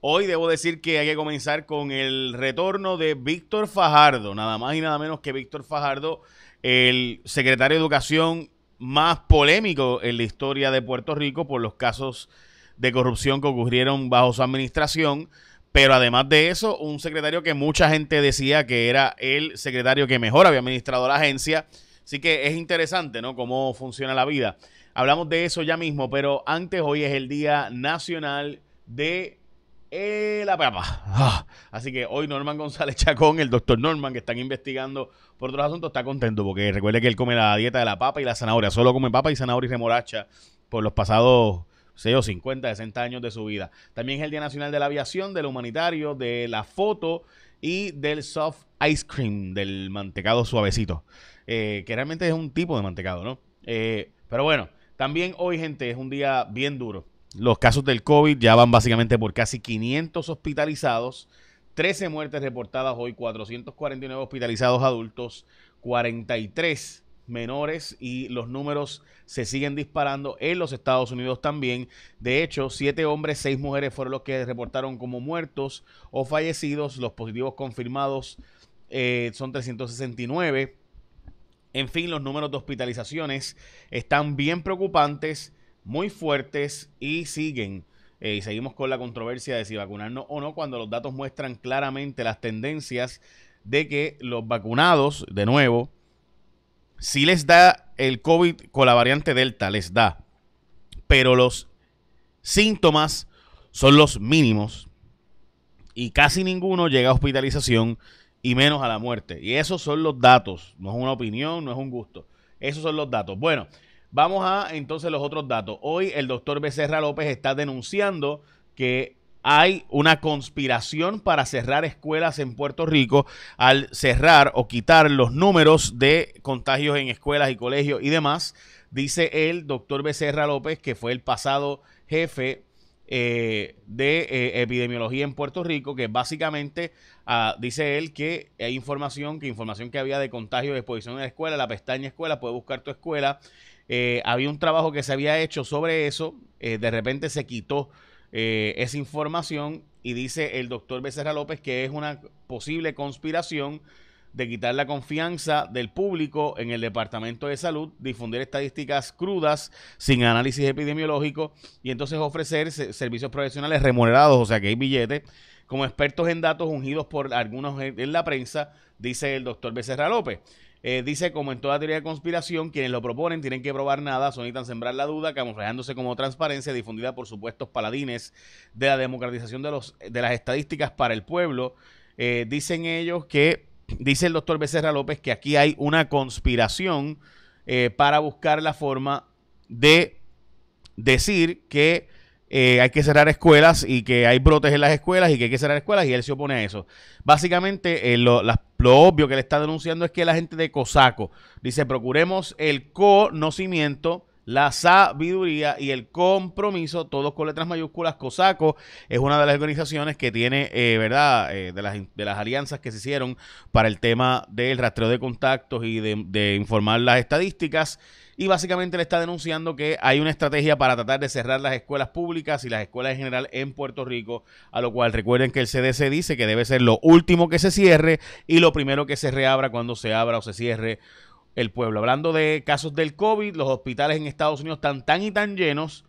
Hoy debo decir que hay que comenzar con el retorno de Víctor Fajardo, nada más y nada menos que Víctor Fajardo, el secretario de Educación más polémico en la historia de Puerto Rico por los casos de corrupción que ocurrieron bajo su administración. Pero además de eso, un secretario que mucha gente decía que era el secretario que mejor había administrado la agencia. Así que es interesante, ¿no? Cómo funciona la vida. Hablamos de eso ya mismo, pero antes hoy es el Día Nacional de eh, la papa. Ah. Así que hoy Norman González Chacón, el doctor Norman, que están investigando por otros asuntos, está contento porque recuerde que él come la dieta de la papa y la zanahoria. Solo come papa y zanahoria y remolacha por los pasados 50, 60 años de su vida. También es el Día Nacional de la Aviación, del Humanitario, de la Foto y del Soft Ice Cream, del mantecado suavecito. Eh, que realmente es un tipo de mantecado, ¿no? Eh, pero bueno, también hoy, gente, es un día bien duro. Los casos del COVID ya van básicamente por casi 500 hospitalizados, 13 muertes reportadas hoy, 449 hospitalizados adultos, 43 menores y los números se siguen disparando en los Estados Unidos también. De hecho, siete hombres, seis mujeres fueron los que reportaron como muertos o fallecidos. Los positivos confirmados eh, son 369. En fin, los números de hospitalizaciones están bien preocupantes muy fuertes y siguen. Eh, y seguimos con la controversia de si vacunarnos o no cuando los datos muestran claramente las tendencias de que los vacunados, de nuevo, si les da el COVID con la variante Delta, les da, pero los síntomas son los mínimos y casi ninguno llega a hospitalización y menos a la muerte. Y esos son los datos, no es una opinión, no es un gusto. Esos son los datos. Bueno, Vamos a entonces los otros datos. Hoy el doctor Becerra López está denunciando que hay una conspiración para cerrar escuelas en Puerto Rico al cerrar o quitar los números de contagios en escuelas y colegios y demás. Dice el doctor Becerra López, que fue el pasado jefe eh, de eh, epidemiología en Puerto Rico, que básicamente ah, dice él que hay información, que información que había de contagios de exposición en la escuela, la pestaña escuela, puede buscar tu escuela, eh, había un trabajo que se había hecho sobre eso, eh, de repente se quitó eh, esa información y dice el doctor Becerra López que es una posible conspiración de quitar la confianza del público en el Departamento de Salud, difundir estadísticas crudas sin análisis epidemiológico y entonces ofrecer servicios profesionales remunerados, o sea que hay billetes, como expertos en datos ungidos por algunos en, en la prensa, dice el doctor Becerra López. Eh, dice, como en toda teoría de conspiración, quienes lo proponen tienen que probar nada, son sembrar la duda, camuflándose como transparencia difundida por supuestos paladines de la democratización de, los, de las estadísticas para el pueblo. Eh, dicen ellos que, dice el doctor Becerra López, que aquí hay una conspiración eh, para buscar la forma de decir que hay que cerrar escuelas y que hay brotes en las escuelas y que hay que cerrar escuelas y él se opone a eso. Básicamente, lo, las, lo obvio que le está denunciando es que la gente de Cosaco dice, procuremos el conocimiento la sabiduría y el compromiso, todos con letras mayúsculas. COSACO es una de las organizaciones que tiene, eh, ¿verdad?, eh, de, las, de, las, alianzas que se hicieron para el tema del rastreo de contactos y de, de informar las estadísticas. Y básicamente le está denunciando que hay una estrategia para tratar de cerrar las escuelas públicas y las escuelas en general en Puerto Rico, a lo cual recuerden que el CDC dice que debe ser lo último que se cierre y lo primero que se reabra cuando se abra o se cierre el pueblo. Hablando de casos del COVID, los hospitales en Estados Unidos están tan y tan llenos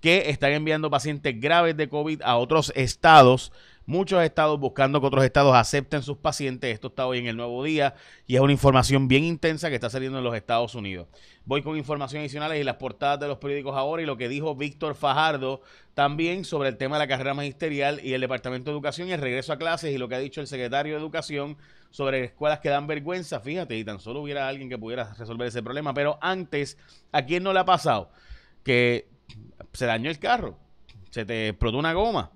que están enviando pacientes graves de COVID a otros estados muchos estados buscando que otros estados acepten sus pacientes. Esto está hoy en el Nuevo Día y es una información bien intensa que está saliendo en los Estados Unidos. Voy con información adicionales y las portadas de los periódicos ahora y lo que dijo Víctor Fajardo también sobre el tema de la carrera magisterial y el Departamento de Educación y el regreso a clases y lo que ha dicho el secretario de Educación sobre escuelas que dan vergüenza. Fíjate, y tan solo hubiera alguien que pudiera resolver ese problema. Pero antes, ¿a quién no le ha pasado? Que se dañó el carro, se te explotó una goma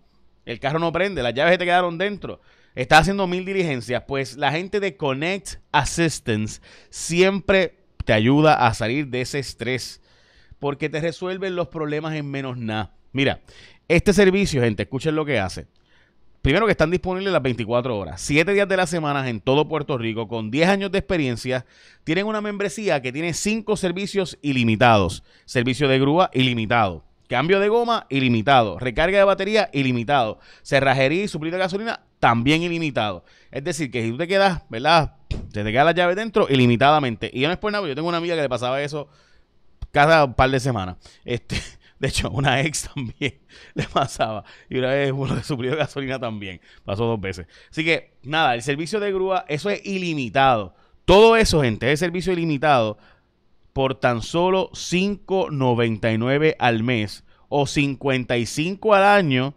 el carro no prende, las llaves se te quedaron dentro. Estás haciendo mil diligencias. Pues la gente de Connect Assistance siempre te ayuda a salir de ese estrés. Porque te resuelven los problemas en menos nada. Mira, este servicio, gente, escuchen lo que hace. Primero que están disponibles las 24 horas, 7 días de la semana en todo Puerto Rico, con 10 años de experiencia. Tienen una membresía que tiene 5 servicios ilimitados. Servicio de grúa ilimitado Cambio de goma ilimitado. Recarga de batería ilimitado. Cerrajería y suplido de gasolina también ilimitado. Es decir, que si tú te quedas, ¿verdad? Te te quedas la llave dentro ilimitadamente. Y yo no es por nada, yo tengo una amiga que le pasaba eso cada par de semanas. Este, de hecho, una ex también le pasaba. Y una vez uno suplido de gasolina también. Pasó dos veces. Así que, nada, el servicio de grúa, eso es ilimitado. Todo eso, gente, es servicio ilimitado por tan solo 5.99 al mes o 55 al año,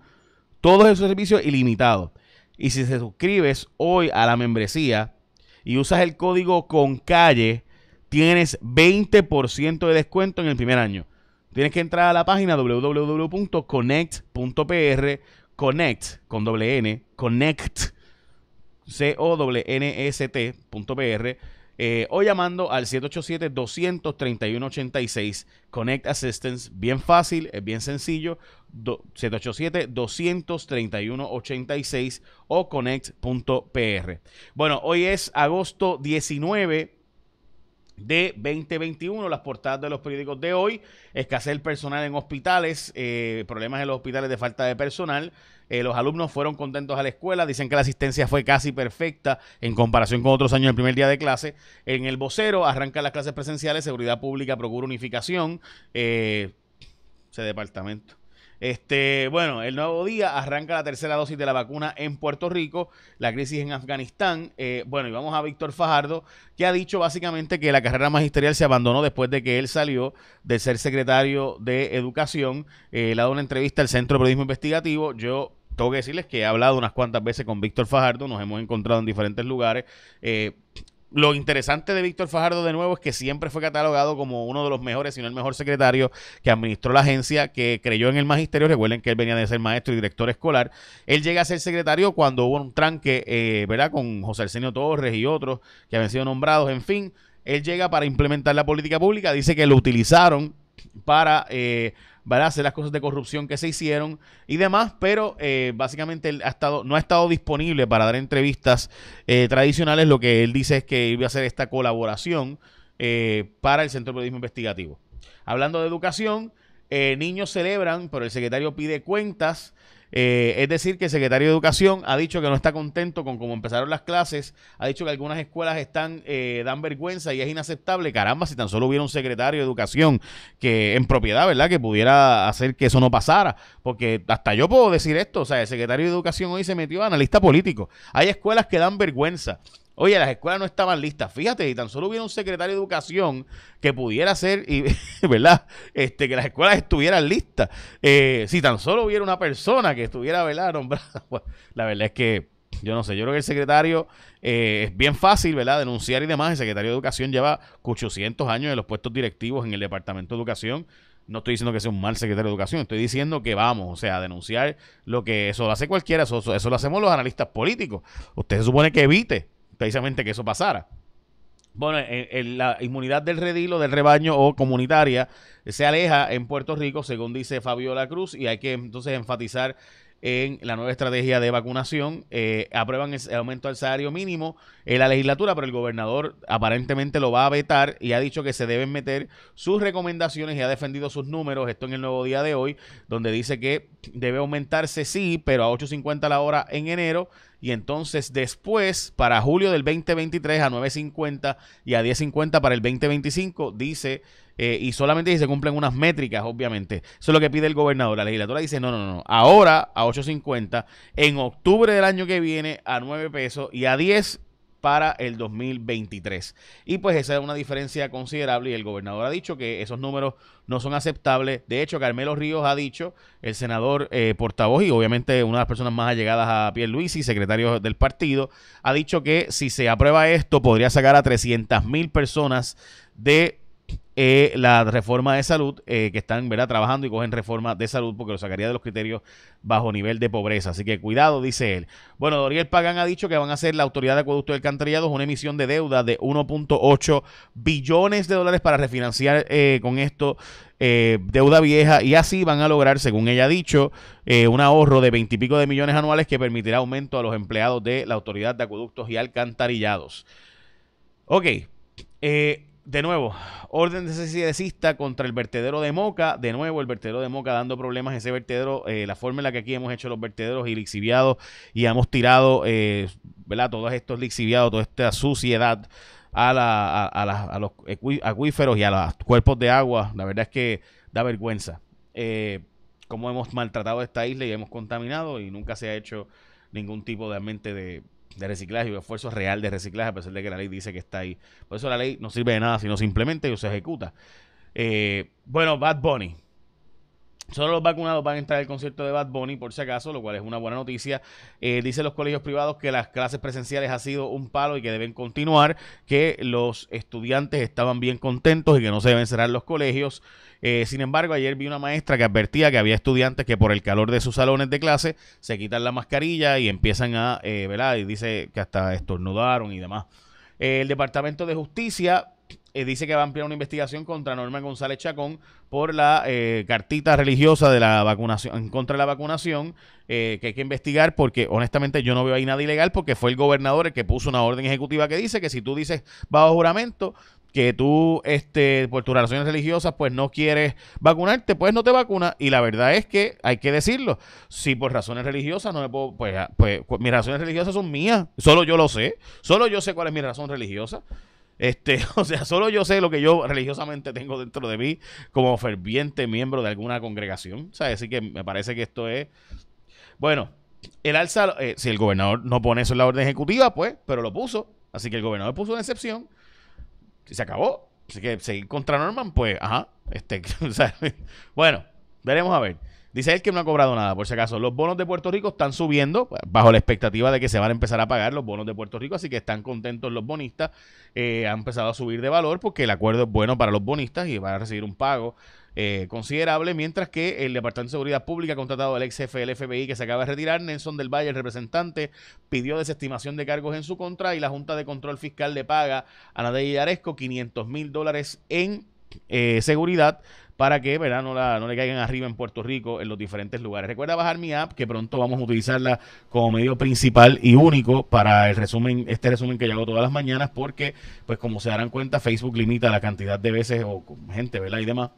todos esos servicios ilimitados. Y si te suscribes hoy a la membresía y usas el código con calle, tienes 20% de descuento en el primer año. Tienes que entrar a la página www.connect.pr, connect con doble n, connect, c o n e s Hoy eh, llamando al 787-231-86. Connect Assistance, bien fácil, es bien sencillo. 787-231-86 o connect.pr. Bueno, hoy es agosto 19 de 2021, las portadas de los periódicos de hoy, escasez personal en hospitales, eh, problemas en los hospitales de falta de personal, eh, los alumnos fueron contentos a la escuela, dicen que la asistencia fue casi perfecta en comparación con otros años del primer día de clase. En el vocero arrancan las clases presenciales, seguridad pública procura unificación, eh, ese departamento este, bueno, el nuevo día arranca la tercera dosis de la vacuna en Puerto Rico, la crisis en Afganistán. Eh, bueno, y vamos a Víctor Fajardo, que ha dicho básicamente que la carrera magisterial se abandonó después de que él salió de ser secretario de Educación. Eh, le ha dado una entrevista al Centro de Periodismo Investigativo. Yo tengo que decirles que he hablado unas cuantas veces con Víctor Fajardo, nos hemos encontrado en diferentes lugares. Eh, lo interesante de Víctor Fajardo de nuevo es que siempre fue catalogado como uno de los mejores, si no el mejor secretario que administró la agencia, que creyó en el magisterio. Recuerden que él venía de ser maestro y director escolar. Él llega a ser secretario cuando hubo un tranque, eh, ¿verdad? Con José Arsenio Torres y otros que habían sido nombrados, en fin. Él llega para implementar la política pública, dice que lo utilizaron para eh, Hacer las cosas de corrupción que se hicieron y demás, pero eh, básicamente ha estado, no ha estado disponible para dar entrevistas eh, tradicionales. Lo que él dice es que iba a hacer esta colaboración eh, para el Centro de Periodismo Investigativo. Hablando de educación, niños celebran, pero el secretario pide cuentas. Eh, es decir, que el secretario de Educación ha dicho que no está contento con cómo empezaron las clases, ha dicho que algunas escuelas están eh, dan vergüenza y es inaceptable. Caramba, si tan solo hubiera un secretario de Educación que en propiedad, ¿verdad? Que pudiera hacer que eso no pasara, porque hasta yo puedo decir esto, o sea, el secretario de Educación hoy se metió a analista político. Hay escuelas que dan vergüenza. Oye, las escuelas no estaban listas. Fíjate, si tan solo hubiera un secretario de educación que pudiera hacer, ¿verdad? Este, que las escuelas estuvieran listas. Eh, si tan solo hubiera una persona que estuviera, ¿verdad? Nombrada. Pues, la verdad es que yo no sé, yo creo que el secretario eh, es bien fácil, ¿verdad? Denunciar y demás. El secretario de Educación lleva 800 años en los puestos directivos en el Departamento de Educación. No estoy diciendo que sea un mal secretario de Educación, estoy diciendo que vamos, o sea, denunciar lo que eso lo hace cualquiera, eso, eso lo hacemos los analistas políticos. Usted se supone que evite precisamente que eso pasara. Bueno, en, eh, eh, la inmunidad del redil o del rebaño o comunitaria se aleja en Puerto Rico, según dice Fabiola Cruz, y hay que entonces enfatizar en la nueva estrategia de vacunación. Eh, aprueban el aumento al salario mínimo en la legislatura, pero el gobernador aparentemente lo va a vetar y ha dicho que se deben meter sus recomendaciones y ha defendido sus números. Esto en el nuevo día de hoy, donde dice que debe aumentarse, sí, pero a 8.50 la hora en enero y entonces después, para julio del 2023 a 9.50 y a 10.50 para el 2025, dice, eh, y solamente si se cumplen unas métricas, obviamente. Eso es lo que pide el gobernador. La legislatura dice, no, no, no, ahora a 8.50, en octubre del año que viene a 9 pesos y a 10 para el 2023. Y pues esa es una diferencia considerable y el gobernador ha dicho que esos números no son aceptables. De hecho, Carmelo Ríos ha dicho, el senador eh, portavoz y obviamente una de las personas más allegadas a Pierluisi, secretario del partido, ha dicho que si se aprueba esto podría sacar a 300 mil personas de eh, la reforma de salud, eh, que están trabajando y cogen reforma de salud porque lo sacaría de los criterios bajo nivel de pobreza. Así que cuidado, dice él. Bueno, Doriel Pagan ha dicho que van a hacer la Autoridad de Acueductos y Alcantarillados una emisión de deuda de 1.8 billones de dólares para refinanciar eh, con esto deuda vieja y así van a lograr, según ella ha dicho, un ahorro de veintipico de millones anuales que permitirá aumento a los empleados de la Autoridad de Acueductos y Alcantarillados. Ok, de nuevo, orden de cesista contra el vertedero de Moca. De nuevo, el vertedero de Moca dando problemas. Ese vertedero, eh, la forma en la que aquí hemos hecho los vertederos y lixiviados y hemos tirado, eh, ¿verdad? Todos estos lixiviados, toda esta suciedad a, los acuíferos y a los cuerpos de agua. La verdad es que da vergüenza. Como eh, cómo hemos maltratado esta isla y hemos contaminado y nunca se ha hecho ningún tipo de, realmente de, de reciclaje y esfuerzo real de reciclaje, a pesar de que la ley dice que está ahí. Por eso la ley no sirve de nada si no se implementa y se ejecuta. Eh, bueno, Bad Bunny. Solo los vacunados van a entrar al concierto de Bad Bunny, por si acaso, lo cual es una buena noticia. Eh, dice los colegios privados que las clases presenciales ha sido un palo y que deben continuar, que los estudiantes estaban bien contentos y que no se deben cerrar los colegios. Eh, sin embargo, ayer vi una maestra que advertía que había estudiantes que por el calor de sus salones de clase se quitan la mascarilla y empiezan a, eh, ¿verdad? Y dice que hasta estornudaron y demás. Eh, el Departamento de Justicia eh, dice que va a ampliar una investigación contra Norma González Chacón por la eh, cartita religiosa de la vacunación, en contra la vacunación, eh, que hay que investigar porque honestamente yo no veo ahí nada ilegal porque fue el gobernador el que puso una orden ejecutiva que dice que si tú dices bajo juramento que tú este por tus razones religiosas pues no quieres vacunarte, pues no te vacunas y la verdad es que hay que decirlo, si por razones religiosas no me pues, ah, pues mis razones religiosas son mías, solo yo lo sé, solo yo sé cuál es mi razón religiosa. Este, o sea, solo yo sé lo que yo religiosamente tengo dentro de mí como ferviente miembro de alguna congregación. O sea, así que me parece que esto es. Bueno, el alza, eh, si el gobernador no pone eso en la orden ejecutiva, pues, pero lo puso. Así que el gobernador puso una excepción. Y se acabó. Así que seguir contra Norman, pues, ajá. Este, bueno, veremos a ver. Dice él que no ha cobrado nada, por si acaso. Los bonos de Puerto Rico están subiendo, pues, bajo la expectativa de que se van a empezar a pagar los bonos de Puerto Rico, así que están contentos los bonistas. Eh, han empezado a subir de valor porque el acuerdo es bueno para los bonistas y van a recibir un pago eh, considerable, mientras que el Departamento de Seguridad Pública, ha contratado al ex FBI que se acaba de retirar, Nelson del Valle, el representante, pidió desestimación de cargos en su contra y la Junta de Control Fiscal le paga a Nadia Aresco 500 mil dólares en eh, seguridad para que No, la, no le caigan arriba en Puerto Rico en los diferentes lugares. Recuerda bajar mi app que pronto vamos a utilizarla como medio principal y único para el resumen, este resumen que yo hago todas las mañanas porque pues como se darán cuenta Facebook limita la cantidad de veces o gente ¿verdad? y demás.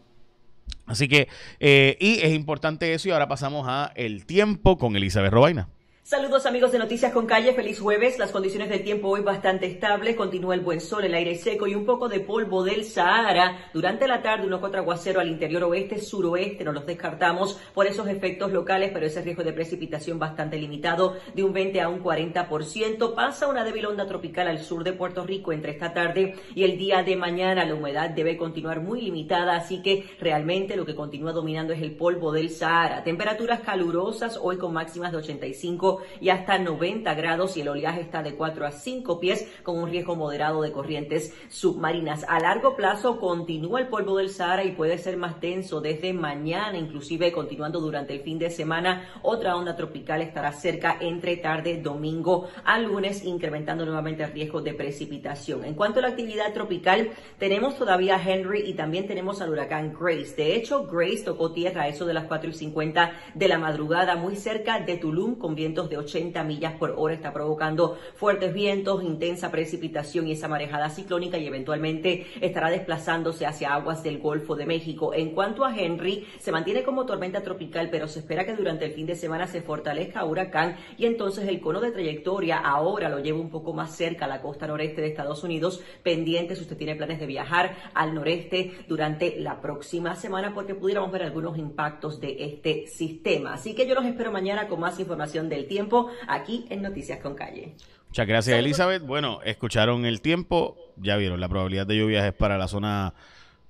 Así que, eh, y es importante eso y ahora pasamos a el tiempo con Elizabeth Robaina. Saludos amigos de Noticias con Calle, feliz jueves. Las condiciones del tiempo hoy bastante estables. continúa el buen sol, el aire seco y un poco de polvo del Sahara. Durante la tarde unos cuatro aguacero al interior oeste, suroeste, no los descartamos por esos efectos locales, pero ese riesgo de precipitación bastante limitado de un 20 a un 40%. Pasa una débil onda tropical al sur de Puerto Rico entre esta tarde y el día de mañana. La humedad debe continuar muy limitada, así que realmente lo que continúa dominando es el polvo del Sahara. Temperaturas calurosas hoy con máximas de 85 y hasta 90 grados y el oleaje está de 4 a 5 pies con un riesgo moderado de corrientes submarinas. A largo plazo continúa el polvo del Sahara y puede ser más denso desde mañana, inclusive continuando durante el fin de semana. Otra onda tropical estará cerca entre tarde domingo a lunes, incrementando nuevamente el riesgo de precipitación. En cuanto a la actividad tropical, tenemos todavía Henry y también tenemos al huracán Grace. De hecho, Grace tocó tierra a eso de las 4 y 50 de la madrugada, muy cerca de Tulum, con vientos de 80 millas por hora está provocando fuertes vientos, intensa precipitación y esa marejada ciclónica y eventualmente estará desplazándose hacia aguas del Golfo de México. En cuanto a Henry, se mantiene como tormenta tropical, pero se espera que durante el fin de semana se fortalezca huracán y entonces el cono de trayectoria ahora lo lleva un poco más cerca a la costa noreste de Estados Unidos. Pendientes, usted tiene planes de viajar al noreste durante la próxima semana porque pudiéramos ver algunos impactos de este sistema. Así que yo los espero mañana con más información del tiempo aquí en Noticias con Calle. Muchas gracias, Elizabeth. Bueno, escucharon el tiempo, ya vieron, la probabilidad de lluvias es para la zona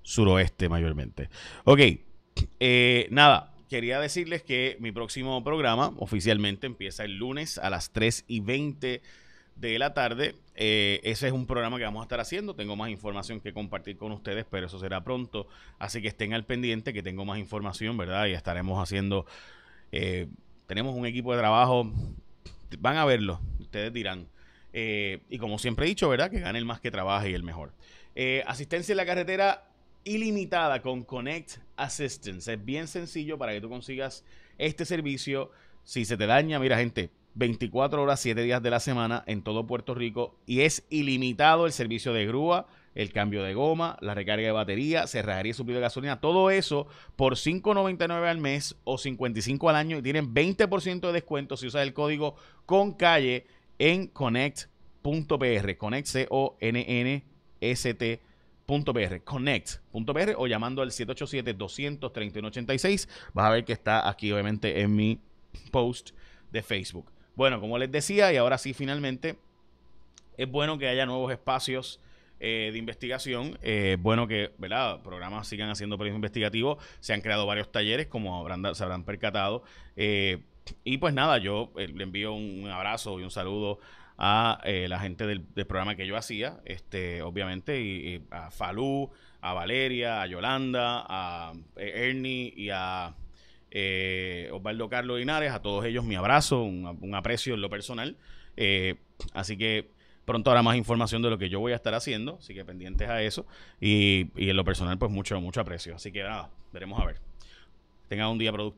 suroeste mayormente. Ok, eh, nada, quería decirles que mi próximo programa oficialmente empieza el lunes a las 3 y 20 de la tarde. Eh, ese es un programa que vamos a estar haciendo. Tengo más información que compartir con ustedes, pero eso será pronto. Así que estén al pendiente que tengo más información, ¿verdad? Y estaremos haciendo eh, tenemos un equipo de trabajo. Van a verlo, ustedes dirán. Eh, y como siempre he dicho, ¿verdad? Que gane el más que trabaje y el mejor. Eh, asistencia en la carretera ilimitada con Connect Assistance. Es bien sencillo para que tú consigas este servicio. Si se te daña, mira gente, 24 horas, 7 días de la semana en todo Puerto Rico y es ilimitado el servicio de grúa el cambio de goma, la recarga de batería, Cerraría y suplido de gasolina, todo eso por 5.99 al mes o 55 al año y tienen 20% de descuento si usas el código con calle en connect.pr, connect c o n n s -T connect.pr o llamando al 787-231-86. Vas a ver que está aquí, obviamente, en mi post de Facebook. Bueno, como les decía, y ahora sí, finalmente, es bueno que haya nuevos espacios eh, de investigación. Eh, bueno que, ¿verdad? Programas sigan haciendo periodismo investigativo. Se han creado varios talleres, como habrán, se habrán percatado. Eh, y pues nada, yo le envío un abrazo y un saludo a la gente del, programa que yo hacía, este, obviamente, y, a Falú, a Valeria, a Yolanda, a Ernie y a Osvaldo Carlos Linares, a todos ellos mi abrazo, un, aprecio en lo personal. así que Pronto habrá más información de lo que yo voy a estar haciendo, así que pendientes a eso. Y, en lo personal, pues mucho, mucho aprecio. Así que nada, veremos a ver. Tengan un día productivo.